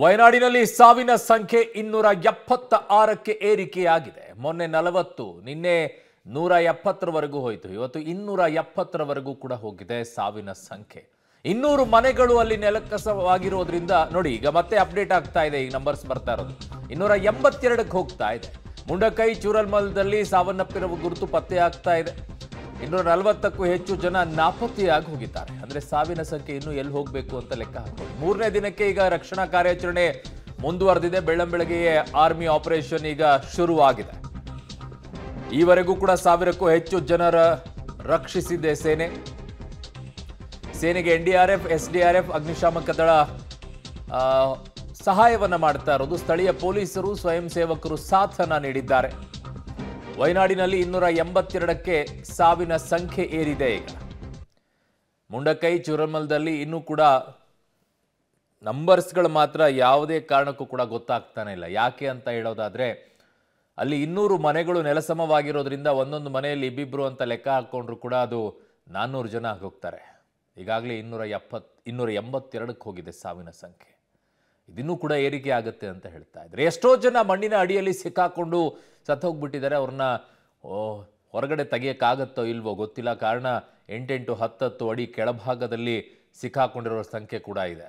ವಯನಾಡಿನಲ್ಲಿ ಸಾವಿನ ಸಂಖ್ಯೆ ಇನ್ನೂರ ಎಪ್ಪತ್ತ ಆರಕ್ಕೆ ಏರಿಕೆಯಾಗಿದೆ ಮೊನ್ನೆ ನಲವತ್ತು ನಿನ್ನೆ ನೂರ ಎಪ್ಪತ್ತರವರೆಗೂ ಹೋಯಿತು ಇವತ್ತು ಇನ್ನೂರ ಎಪ್ಪತ್ತರವರೆಗೂ ಕೂಡ ಹೋಗಿದೆ ಸಾವಿನ ಸಂಖ್ಯೆ ಇನ್ನೂರು ಮನೆಗಳು ಅಲ್ಲಿ ನೆಲಕಸವಾಗಿರೋದ್ರಿಂದ ನೋಡಿ ಈಗ ಮತ್ತೆ ಅಪ್ಡೇಟ್ ಆಗ್ತಾ ಇದೆ ಈ ನಂಬರ್ಸ್ ಬರ್ತಾ ಇರೋದು ಇನ್ನೂರ ಎಂಬತ್ತೆರಡಕ್ಕೆ ಹೋಗ್ತಾ ಇದೆ ಮುಂಡಕೈ ಚೂರಲ್ಮಲದಲ್ಲಿ ಸಾವನ್ನಪ್ಪಿರುವ ಗುರುತು ಪತ್ತೆ ಆಗ್ತಾ ಇದೆ ಇನ್ನೂರ ನಲವತ್ತಕ್ಕೂ ಹೆಚ್ಚು ಜನ ನಾಪತ್ತೆಯಾಗಿ ಹೋಗಿದ್ದಾರೆ ಅಂದ್ರೆ ಸಾವಿನ ಸಂಖ್ಯೆ ಇನ್ನೂ ಎಲ್ಲಿ ಹೋಗಬೇಕು ಅಂತ ಲೆಕ್ಕ ಹಾಕೋದು ಮೂರನೇ ದಿನಕ್ಕೆ ಈಗ ರಕ್ಷಣಾ ಕಾರ್ಯಾಚರಣೆ ಮುಂದುವರೆದಿದೆ ಬೆಳ್ಳಂಬೆಳಗ್ಗೆಯೇ ಆರ್ಮಿ ಆಪರೇಷನ್ ಈಗ ಶುರುವಾಗಿದೆ ಈವರೆಗೂ ಕೂಡ ಸಾವಿರಕ್ಕೂ ಹೆಚ್ಚು ಜನರ ರಕ್ಷಿಸಿದೆ ಸೇನೆ ಸೇನೆಗೆ N D R F S D R F ಅಗ್ನಿಶಾಮಕ ದಳ ಸಹಾಯವನ್ನು ಮಾಡ್ತಾ ಇರೋದು ಸ್ಥಳೀಯ ಪೊಲೀಸರು ಸ್ವಯಂ ಸೇವಕರು ಸಾಥನ ನೀಡಿದ್ದಾರೆ ವಯನಾಡಿನಲ್ಲಿ ಇನ್ನೂರ ಎಂಬತ್ತೆರಡಕ್ಕೆ ಸಾವಿನ ಸಂಖ್ಯೆ ಏರಿದೆ ಈಗ ಮುಂಡಕೈ ಚುರಮಲ್ದಲ್ಲಿ ಇನ್ನೂ ಕೂಡ ನಂಬರ್ಸ್ಗಳು ಮಾತ್ರ ಯಾವುದೇ ಕಾರಣಕ್ಕೂ ಕೂಡ ಗೊತ್ತಾಗ್ತಾನೆ ಇಲ್ಲ ಯಾಕೆ ಅಂತ ಹೇಳೋದಾದರೆ ಅಲ್ಲಿ ಇನ್ನೂರು ಮನೆಗಳು ನೆಲಸಮವಾಗಿರೋದ್ರಿಂದ ಒಂದೊಂದು ಮನೆಯಲ್ಲಿ ಇಬ್ಬಿಬ್ರು ಅಂತ ಲೆಕ್ಕ ಹಾಕ್ಕೊಂಡ್ರು ಕೂಡ ಅದು ನಾನ್ನೂರು ಜನ ಹೋಗ್ತಾರೆ ಈಗಾಗಲೇ ಇನ್ನೂರ ಎಪ್ಪತ್ ಇನ್ನೂರ ಎಂಬತ್ತೆರಡಕ್ಕೆ ಹೋಗಿದೆ ಸಾವಿನ ಸಂಖ್ಯೆ ಇದನ್ನು ಕೂಡ ಏರಿಕೆ ಆಗುತ್ತೆ ಅಂತ ಹೇಳ್ತಾ ಇದ್ದಾರೆ ಎಷ್ಟೋ ಜನ ಮಣ್ಣಿನ ಅಡಿಯಲ್ಲಿ ಸಿಕ್ಕಾಕೊಂಡು ಹೋಗ್ಬಿಟ್ಟಿದ್ದಾರೆ ಅವ್ರನ್ನ ಹೊರಗಡೆ ತೆಗಿಯೋಕ್ಕಾಗತ್ತೋ ಇಲ್ವೋ ಗೊತ್ತಿಲ್ಲ ಕಾರಣ ಎಂಟೆಂಟು ಹತ್ತತ್ತು ಅಡಿ ಕೆಳಭಾಗದಲ್ಲಿ ಸಿಕ್ಕಾಕೊಂಡಿರೋ ಸಂಖ್ಯೆ ಕೂಡ ಇದೆ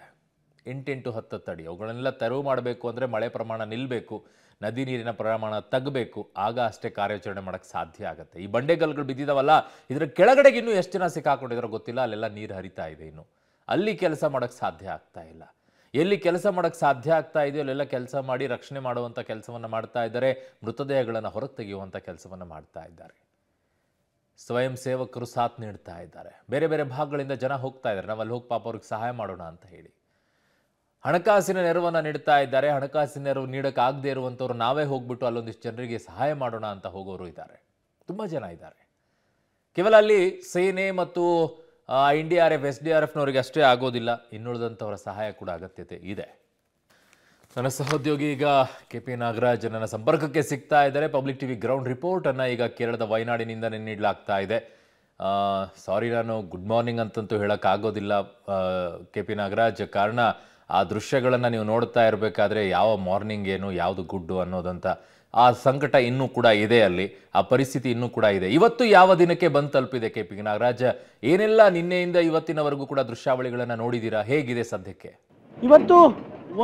ಎಂಟೆಂಟು ಹತ್ತತ್ತು ಅಡಿ ಅವುಗಳನ್ನೆಲ್ಲ ತೆರವು ಮಾಡಬೇಕು ಅಂದರೆ ಮಳೆ ಪ್ರಮಾಣ ನಿಲ್ಲಬೇಕು ನದಿ ನೀರಿನ ಪ್ರಮಾಣ ತಗ್ಗಬೇಕು ಆಗ ಅಷ್ಟೇ ಕಾರ್ಯಾಚರಣೆ ಮಾಡೋಕ್ಕೆ ಸಾಧ್ಯ ಆಗುತ್ತೆ ಈ ಬಂಡೆಗಲ್ಗಳು ಬಿದ್ದಿದಾವಲ್ಲ ಇದರ ಕೆಳಗಡೆಗೆ ಇನ್ನೂ ಎಷ್ಟು ಜನ ಸಿಕ್ಕಾಕೊಂಡಿದ್ರೋ ಗೊತ್ತಿಲ್ಲ ಅಲ್ಲೆಲ್ಲ ನೀರು ಹರಿತಾ ಇದೆ ಇನ್ನು ಅಲ್ಲಿ ಕೆಲಸ ಮಾಡೋಕ್ಕೆ ಸಾಧ್ಯ ಆಗ್ತಾ ಇಲ್ಲ ಎಲ್ಲಿ ಕೆಲಸ ಮಾಡೋಕ್ಕೆ ಸಾಧ್ಯ ಆಗ್ತಾ ಇದೆಯೋ ಅಲ್ಲೆಲ್ಲ ಕೆಲಸ ಮಾಡಿ ರಕ್ಷಣೆ ಮಾಡುವಂಥ ಕೆಲಸವನ್ನು ಮಾಡ್ತಾ ಇದ್ದಾರೆ ಮೃತದೇಹಗಳನ್ನು ಹೊರಗೆ ತೆಗೆಯುವಂಥ ಕೆಲಸವನ್ನು ಮಾಡ್ತಾ ಇದ್ದಾರೆ ಸ್ವಯಂ ಸೇವಕರು ಸಾಥ್ ನೀಡ್ತಾ ಇದ್ದಾರೆ ಬೇರೆ ಬೇರೆ ಭಾಗಗಳಿಂದ ಜನ ಹೋಗ್ತಾ ಇದ್ದಾರೆ ನಾವು ಅಲ್ಲಿ ಹೋಗಿ ಪಾಪ ಅವ್ರಿಗೆ ಸಹಾಯ ಮಾಡೋಣ ಅಂತ ಹೇಳಿ ಹಣಕಾಸಿನ ನೆರವನ್ನು ನೀಡ್ತಾ ಇದ್ದಾರೆ ಹಣಕಾಸಿನ ನೆರವು ನೀಡೋಕ್ಕಾಗದೇ ಇರುವಂಥವ್ರು ನಾವೇ ಹೋಗ್ಬಿಟ್ಟು ಅಲ್ಲೊಂದಿಷ್ಟು ಜನರಿಗೆ ಸಹಾಯ ಮಾಡೋಣ ಅಂತ ಹೋಗೋರು ಇದ್ದಾರೆ ತುಂಬ ಜನ ಇದ್ದಾರೆ ಕೇವಲ ಅಲ್ಲಿ ಸೇನೆ ಮತ್ತು N D R F S D R ಎಫ್ನವ್ರಿಗೆ ಅಷ್ಟೇ ಆಗೋದಿಲ್ಲ ಇನ್ನುಳಿದಂಥವರ ಸಹಾಯ ಕೂಡ ಅಗತ್ಯತೆ ಇದೆ ನನ್ನ ಸಹೋದ್ಯೋಗಿ ಈಗ ಕೆ ಪಿ ನಾಗರಾಜ್ ನನ್ನ ಸಂಪರ್ಕಕ್ಕೆ ಸಿಗ್ತಾ ಇದ್ದಾರೆ ಪಬ್ಲಿಕ್ ಟಿವಿ ಗ್ರೌಂಡ್ ರಿಪೋರ್ಟ್ ಅನ್ನ ಈಗ ಕೇರಳದ ವಯನಾಡಿನಿಂದ ನೀಡಲಾಗ್ತಾ ಇದೆ ಸಾರಿ ನಾನು ಗುಡ್ ಮಾರ್ನಿಂಗ್ ಅಂತಂತೂ ಹೇಳೋಕ್ಕಾಗೋದಿಲ್ಲ ಕೆ ಪಿ ನಾಗರಾಜ್ ಕಾರಣ ಆ ದೃಶ್ಯಗಳನ್ನು ನೀವು ನೋಡ್ತಾ ಇರಬೇಕಾದ್ರೆ ಯಾವ ಮಾರ್ನಿಂಗ್ ಏನು ಯಾವುದು ಗುಡ್ಡು ಅನ್ನೋದಂತ ಆ ಸಂಕಟ ಇನ್ನೂ ಕೂಡ ಇದೆ ಅಲ್ಲಿ ಆ ಪರಿಸ್ಥಿತಿ ಇನ್ನೂ ಕೂಡ ಇದೆ ಇವತ್ತು ಯಾವ ದಿನಕ್ಕೆ ಬಂದು ತಲುಪಿದೆ ಕೆ ಪಿ ನಾಗರಾಜ್ ಏನೆಲ್ಲ ನಿನ್ನೆಯಿಂದ ಇವತ್ತಿನವರೆಗೂ ಕೂಡ ದೃಶ್ಯಾವಳಿಗಳನ್ನು ನೋಡಿದ್ದೀರಾ ಹೇಗಿದೆ ಸದ್ಯಕ್ಕೆ ಇವತ್ತು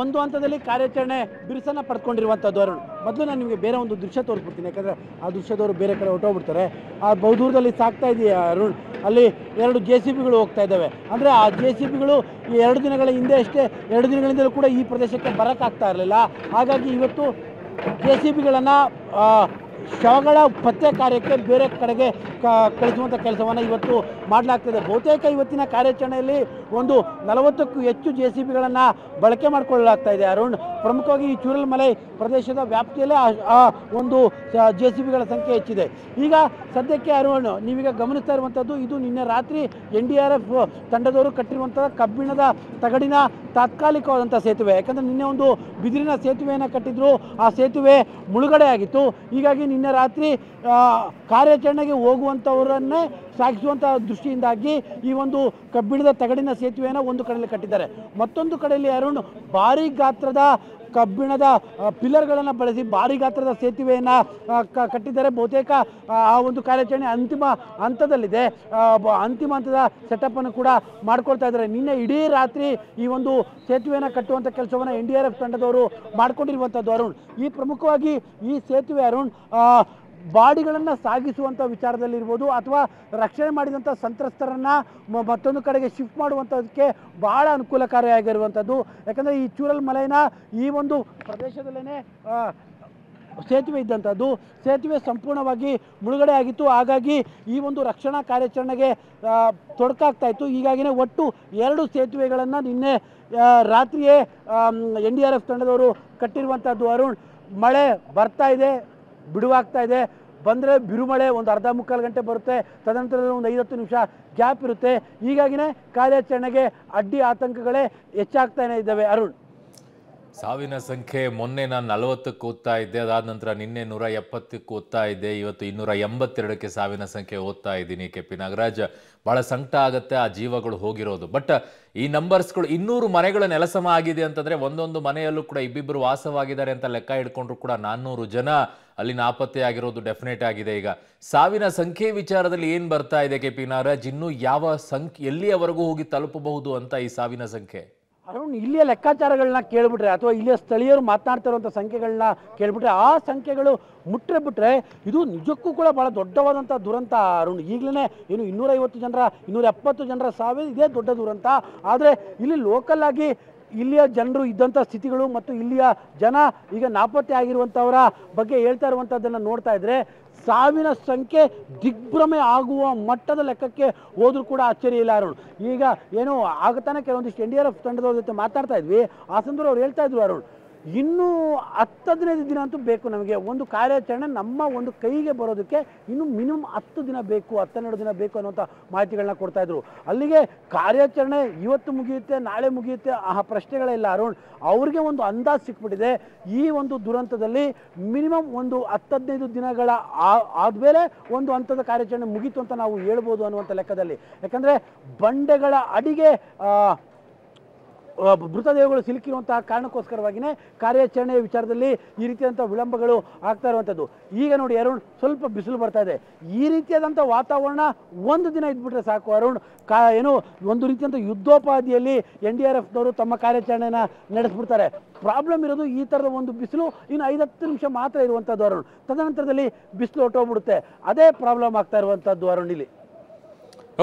ಒಂದು ಹಂತದಲ್ಲಿ ಕಾರ್ಯಾಚರಣೆ ಬಿರುಸನ್ನ ಪಡ್ಕೊಂಡಿರುವಂಥದ್ದು ಅರುಣ್ ಮೊದಲು ನಾನು ನಿಮಗೆ ಬೇರೆ ಒಂದು ದೃಶ್ಯ ತೋರಿಸ್ಬಿಡ್ತೀನಿ ಯಾಕಂದರೆ ಆ ದೃಶ್ಯದವರು ಬೇರೆ ಕಡೆ ಹೊಟ್ಟೋಗ್ಬಿಡ್ತಾರೆ ಆ ಬಹುದೂರದಲ್ಲಿ ಸಾಕ್ತಾ ಇದೆಯಾ ಅರುಣ್ ಅಲ್ಲಿ ಎರಡು ಜೆ ಸಿ ಬಿಗಳು ಹೋಗ್ತಾ ಇದ್ದಾವೆ ಅಂದರೆ ಆ ಜೆ ಸಿ ಬಿಗಳು ಈ ಎರಡು ದಿನಗಳ ಹಿಂದೆ ಅಷ್ಟೇ ಎರಡು ದಿನಗಳಿಂದಲೂ ಕೂಡ ಈ ಪ್ರದೇಶಕ್ಕೆ ಬರೋಕ್ಕಾಗ್ತಾ ಇರಲಿಲ್ಲ ಹಾಗಾಗಿ ಇವತ್ತು ಜೆ ಸಿ ಬಿಗಳನ್ನು ಶವಗಳ ಪತ್ತೆ ಕಾರ್ಯಕ್ಕೆ ಬೇರೆ ಕಡೆಗೆ ಕಳಿಸುವಂಥ ಕೆಲಸವನ್ನು ಇವತ್ತು ಮಾಡಲಾಗ್ತದೆ ಬಹುತೇಕ ಇವತ್ತಿನ ಕಾರ್ಯಾಚರಣೆಯಲ್ಲಿ ಒಂದು ನಲವತ್ತಕ್ಕೂ ಹೆಚ್ಚು ಜೆ ಸಿ ಬಿಗಳನ್ನು ಬಳಕೆ ಮಾಡಿಕೊಳ್ಳಲಾಗ್ತಾ ಇದೆ ಅರುಣ್ ಪ್ರಮುಖವಾಗಿ ಈ ಚೂರಲ್ಮಲೆ ಪ್ರದೇಶದ ವ್ಯಾಪ್ತಿಯಲ್ಲೇ ಆ ಒಂದು ಜೆ ಸಿ ಬಿಗಳ ಸಂಖ್ಯೆ ಹೆಚ್ಚಿದೆ ಈಗ ಸದ್ಯಕ್ಕೆ ಅರುಣ್ ನೀವೀಗ ಗಮನಿಸ್ತಾ ಇರುವಂಥದ್ದು ಇದು ನಿನ್ನೆ ರಾತ್ರಿ ಎನ್ ಡಿ ಆರ್ ಎಫ್ ತಂಡದವರು ಕಟ್ಟಿರುವಂಥ ಕಬ್ಬಿಣದ ತಗಡಿನ ತಾತ್ಕಾಲಿಕವಾದಂಥ ಸೇತುವೆ ಯಾಕಂದರೆ ನಿನ್ನೆ ಒಂದು ಬಿದಿರಿನ ಸೇತುವೆಯನ್ನು ಕಟ್ಟಿದ್ರು ಆ ಸೇತುವೆ ಮುಳುಗಡೆ ಆಗಿತ್ತು ಹೀಗಾಗಿ ನಿನ್ನೆ ರಾತ್ರಿ ಕಾರ್ಯಾಚರಣೆಗೆ ಹೋಗುವಂಥವರನ್ನೇ ಸಾಗಿಸುವಂಥ ದೃಷ್ಟಿಯಿಂದಾಗಿ ಈ ಒಂದು ಕಬ್ಬಿಣದ ತಗಡಿನ ಸೇತುವೆಯನ್ನು ಒಂದು ಕಡೆಯಲ್ಲಿ ಕಟ್ಟಿದ್ದಾರೆ ಮತ್ತೊಂದು ಕಡೆಯಲ್ಲಿ ಅರುಣ್ ಭಾರಿ ಗಾತ್ರದ ಕಬ್ಬಿಣದ ಪಿಲ್ಲರ್ಗಳನ್ನು ಬಳಸಿ ಭಾರಿ ಗಾತ್ರದ ಸೇತುವೆಯನ್ನು ಕಟ್ಟಿದ್ದಾರೆ ಬಹುತೇಕ ಆ ಒಂದು ಕಾರ್ಯಾಚರಣೆ ಅಂತಿಮ ಹಂತದಲ್ಲಿದೆ ಅಂತಿಮ ಹಂತದ ಅನ್ನು ಕೂಡ ಮಾಡ್ಕೊಳ್ತಾ ಇದ್ದಾರೆ ನಿನ್ನೆ ಇಡೀ ರಾತ್ರಿ ಈ ಒಂದು ಸೇತುವೆಯನ್ನು ಕಟ್ಟುವಂಥ ಕೆಲಸವನ್ನು ಎನ್ ಡಿ ಆರ್ ಎಫ್ ತಂಡದವರು ಮಾಡ್ಕೊಂಡಿರುವಂಥದ್ದು ಅರುಣ್ ಈ ಪ್ರಮುಖವಾಗಿ ಈ ಸೇತುವೆ ಅರುಣ್ ಬಾಡಿಗಳನ್ನು ಸಾಗಿಸುವಂಥ ವಿಚಾರದಲ್ಲಿರ್ಬೋದು ಅಥವಾ ರಕ್ಷಣೆ ಮಾಡಿದಂಥ ಸಂತ್ರಸ್ತರನ್ನು ಮತ್ತೊಂದು ಕಡೆಗೆ ಶಿಫ್ಟ್ ಮಾಡುವಂಥದಕ್ಕೆ ಭಾಳ ಅನುಕೂಲಕಾರಿಯಾಗಿರುವಂಥದ್ದು ಯಾಕಂದರೆ ಈ ಚೂರಲ್ ಮಲೈನ ಈ ಒಂದು ಪ್ರದೇಶದಲ್ಲೇ ಸೇತುವೆ ಇದ್ದಂಥದ್ದು ಸೇತುವೆ ಸಂಪೂರ್ಣವಾಗಿ ಮುಳುಗಡೆ ಆಗಿತ್ತು ಹಾಗಾಗಿ ಈ ಒಂದು ರಕ್ಷಣಾ ಕಾರ್ಯಾಚರಣೆಗೆ ತೊಡಕಾಗ್ತಾ ಇತ್ತು ಹೀಗಾಗಿನೇ ಒಟ್ಟು ಎರಡು ಸೇತುವೆಗಳನ್ನು ನಿನ್ನೆ ರಾತ್ರಿಯೇ ಎನ್ ಡಿ ಆರ್ ಎಫ್ ತಂಡದವರು ಕಟ್ಟಿರುವಂಥದ್ದು ಅರುಣ್ ಮಳೆ ಬರ್ತಾ ಇದೆ ಬಿಡುವಾಗ್ತಾ ಇದೆ ಬಂದರೆ ಬಿರುಮಳೆ ಒಂದು ಅರ್ಧ ಮುಕ್ಕಾಲು ಗಂಟೆ ಬರುತ್ತೆ ತದನಂತರ ಒಂದು ಐದತ್ತು ನಿಮಿಷ ಗ್ಯಾಪ್ ಇರುತ್ತೆ ಹೀಗಾಗಿನೇ ಕಾರ್ಯಾಚರಣೆಗೆ ಅಡ್ಡಿ ಆತಂಕಗಳೇ ಹೆಚ್ಚಾಗ್ತಾನೆ ಇದ್ದಾವೆ ಅರುಣ್ ಸಾವಿನ ಸಂಖ್ಯೆ ಮೊನ್ನೆ ನಾನು ನಲವತ್ತಕ್ಕೆ ಓದ್ತಾ ಇದ್ದೆ ಅದಾದ ನಂತರ ನಿನ್ನೆ ನೂರ ಎಪ್ಪತ್ತಕ್ಕೆ ಓದ್ತಾ ಇದ್ದೆ ಇವತ್ತು ಇನ್ನೂರ ಎಂಬತ್ತೆರಡಕ್ಕೆ ಸಾವಿನ ಸಂಖ್ಯೆ ಓದ್ತಾ ಇದ್ದೀನಿ ಕೆ ಪಿ ನಾಗರಾಜ್ ಭಾಳ ಸಂಕಟ ಆಗುತ್ತೆ ಆ ಜೀವಗಳು ಹೋಗಿರೋದು ಬಟ್ ಈ ನಂಬರ್ಸ್ಗಳು ಇನ್ನೂರು ಮನೆಗಳ ನೆಲಸಮ ಆಗಿದೆ ಅಂತಂದರೆ ಒಂದೊಂದು ಮನೆಯಲ್ಲೂ ಕೂಡ ಇಬ್ಬಿಬ್ಬರು ವಾಸವಾಗಿದ್ದಾರೆ ಅಂತ ಲೆಕ್ಕ ಹಿಡ್ಕೊಂಡ್ರು ಕೂಡ ನಾನ್ನೂರು ಜನ ಅಲ್ಲಿ ನಾಪತ್ತೆಯಾಗಿರೋದು ಡೆಫಿನೆಟ್ ಆಗಿದೆ ಈಗ ಸಾವಿನ ಸಂಖ್ಯೆ ವಿಚಾರದಲ್ಲಿ ಏನು ಬರ್ತಾ ಇದೆ ಕೆ ಪಿ ನಾಗರಾಜ್ ಇನ್ನೂ ಯಾವ ಸಂಖ್ಯೆ ಎಲ್ಲಿಯವರೆಗೂ ಹೋಗಿ ತಲುಪಬಹುದು ಅಂತ ಈ ಸಾವಿನ ಸಂಖ್ಯೆ ಅರುಣ್ ಇಲ್ಲಿಯ ಲೆಕ್ಕಾಚಾರಗಳನ್ನ ಕೇಳಿಬಿಟ್ರೆ ಅಥವಾ ಇಲ್ಲಿಯ ಸ್ಥಳೀಯರು ಮಾತನಾಡ್ತಿರುವಂಥ ಸಂಖ್ಯೆಗಳನ್ನ ಕೇಳಿಬಿಟ್ರೆ ಆ ಸಂಖ್ಯೆಗಳು ಮುಟ್ಟರೆ ಬಿಟ್ಟರೆ ಇದು ನಿಜಕ್ಕೂ ಕೂಡ ಭಾಳ ದೊಡ್ಡವಾದಂಥ ದುರಂತ ಅರುಣ್ ಈಗಲೇ ಏನು ಇನ್ನೂರೈವತ್ತು ಜನರ ಇನ್ನೂರ ಎಪ್ಪತ್ತು ಜನರ ಸಾವಿರ ಇದೇ ದೊಡ್ಡ ದುರಂತ ಆದರೆ ಇಲ್ಲಿ ಲೋಕಲ್ ಆಗಿ ಇಲ್ಲಿಯ ಜನರು ಇದ್ದಂಥ ಸ್ಥಿತಿಗಳು ಮತ್ತು ಇಲ್ಲಿಯ ಜನ ಈಗ ನಾಪತ್ತೆ ಆಗಿರುವಂಥವರ ಬಗ್ಗೆ ಹೇಳ್ತಾ ಇರುವಂಥದ್ದನ್ನು ನೋಡ್ತಾ ಇದ್ರೆ ಸಾವಿನ ಸಂಖ್ಯೆ ದಿಗ್ಭ್ರಮೆ ಆಗುವ ಮಟ್ಟದ ಲೆಕ್ಕಕ್ಕೆ ಹೋದರೂ ಕೂಡ ಆಶ್ಚರ್ಯ ಇಲ್ಲ ಅರುಣ್ ಈಗ ಏನು ಆಗತಾನೆ ಕೆಲವೊಂದಿಷ್ಟು ಎನ್ ಡಿ ಆರ್ ಎಫ್ ತಂಡದವ್ರ ಜೊತೆ ಮಾತಾಡ್ತಾ ಇದ್ವಿ ಆ ಸಂದರ್ಭ ಅವ್ರು ಹೇಳ್ತಾ ಇದ್ರು ಅರುಣ್ ಇನ್ನೂ ಹತ್ತು ಹದಿನೈದು ದಿನ ಅಂತೂ ಬೇಕು ನಮಗೆ ಒಂದು ಕಾರ್ಯಾಚರಣೆ ನಮ್ಮ ಒಂದು ಕೈಗೆ ಬರೋದಕ್ಕೆ ಇನ್ನು ಮಿನಿಮಮ್ ಹತ್ತು ದಿನ ಬೇಕು ಹತ್ತೆರಡು ದಿನ ಬೇಕು ಅನ್ನುವಂಥ ಮಾಹಿತಿಗಳನ್ನ ಕೊಡ್ತಾಯಿದ್ರು ಅಲ್ಲಿಗೆ ಕಾರ್ಯಾಚರಣೆ ಇವತ್ತು ಮುಗಿಯುತ್ತೆ ನಾಳೆ ಮುಗಿಯುತ್ತೆ ಆ ಪ್ರಶ್ನೆಗಳೇ ಇಲ್ಲ ಅರುಣ್ ಅವ್ರಿಗೆ ಒಂದು ಅಂದಾಜು ಸಿಕ್ಬಿಟ್ಟಿದೆ ಈ ಒಂದು ದುರಂತದಲ್ಲಿ ಮಿನಿಮಮ್ ಒಂದು ಹತ್ತು ಹದಿನೈದು ದಿನಗಳ ಆದಮೇಲೆ ಒಂದು ಹಂತದ ಕಾರ್ಯಾಚರಣೆ ಮುಗೀತು ಅಂತ ನಾವು ಹೇಳ್ಬೋದು ಅನ್ನುವಂಥ ಲೆಕ್ಕದಲ್ಲಿ ಯಾಕಂದರೆ ಬಂಡೆಗಳ ಅಡಿಗೆ ಮೃತದೇಹಗಳು ಸಿಲುಕಿರುವಂತಹ ಕಾರಣಕ್ಕೋಸ್ಕರವಾಗಿಯೇ ಕಾರ್ಯಾಚರಣೆಯ ವಿಚಾರದಲ್ಲಿ ಈ ರೀತಿಯಾದಂಥ ವಿಳಂಬಗಳು ಆಗ್ತಾ ಇರುವಂಥದ್ದು ಈಗ ನೋಡಿ ಅರುಣ್ ಸ್ವಲ್ಪ ಬಿಸಿಲು ಬರ್ತಾ ಇದೆ ಈ ರೀತಿಯಾದಂಥ ವಾತಾವರಣ ಒಂದು ದಿನ ಇದ್ಬಿಟ್ರೆ ಸಾಕು ಅರುಣ್ ಕಾ ಏನು ಒಂದು ರೀತಿಯಂಥ ಯುದ್ಧೋಪಾದಿಯಲ್ಲಿ ಎನ್ ಡಿ ಆರ್ ಎಫ್ನವರು ತಮ್ಮ ಕಾರ್ಯಾಚರಣೆನ ನಡೆಸ್ಬಿಡ್ತಾರೆ ಪ್ರಾಬ್ಲಮ್ ಇರೋದು ಈ ಥರದ ಒಂದು ಬಿಸಿಲು ಇನ್ನು ಐದತ್ತು ನಿಮಿಷ ಮಾತ್ರ ಇರುವಂಥದ್ದು ಅರುಣ್ ತದನಂತರದಲ್ಲಿ ಬಿಸಿಲು ಹೊಟ್ಟೋಗ್ಬಿಡುತ್ತೆ ಅದೇ ಪ್ರಾಬ್ಲಮ್ ಆಗ್ತಾ ಇರುವಂಥದ್ದು ಅರುಣ್ ಇಲ್ಲಿ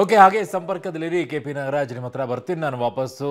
ಓಕೆ ಹಾಗೆ ಸಂಪರ್ಕದಲ್ಲಿರಿ ಕೆ ಪಿ ನಾಗರಾಜ್ ನಿಮ್ಮ ಹತ್ರ ಬರ್ತೀನಿ ನಾನು ವಾಪಸ್ಸು